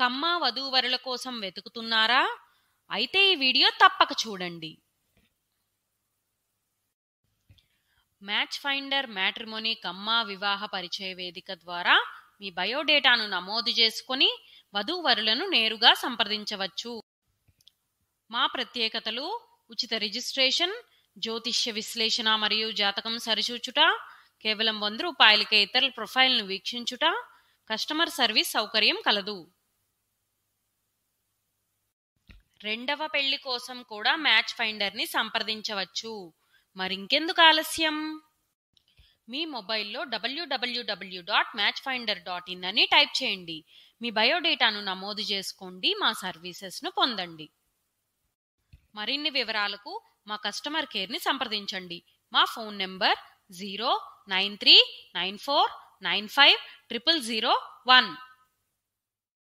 కమ్మ వధూవరుల కోసం వెతుకుతున్నారా అయితే ఈ వీడియో తప్పక చూడండి మ్యాచ్ ఫైండర్ మ్యాట్రిమోని కమ్మ వివాహ పరిచయ వేదిక ద్వారా మీ బయోడేటాను నమోదు చేసుకుని వధూవరులను నేరుగా సంప్రదించవచ్చు మా ప్రత్యేకతలు ఉచిత రిజిస్ట్రేషన్ జ్యోతిష్య విశ్లేషణ మరియు జాతకం సరిచూచుట కేవలం వంద రూపాయలకే ఇతరుల ప్రొఫైల్ను వీక్షించుట కస్టమర్ సర్వీస్ సౌకర్యం కలదు రెండవ పెళ్లి కోసం కూడా మ్యాచ్ ఫైండర్ని సంప్రదించవచ్చు మరింకెందుకు ఆలస్యం మీ మొబైల్లో W W W dot match finder dot in అని టైప్ చేయండి మీ బయోడేటాను నమోదు చేసుకోండి మా సర్వీసెస్ను పొందండి మరిన్ని వివరాలకు మా కస్టమర్ కేర్ని సంప్రదించండి మా phone number zero nine three nine four nine five triple zero one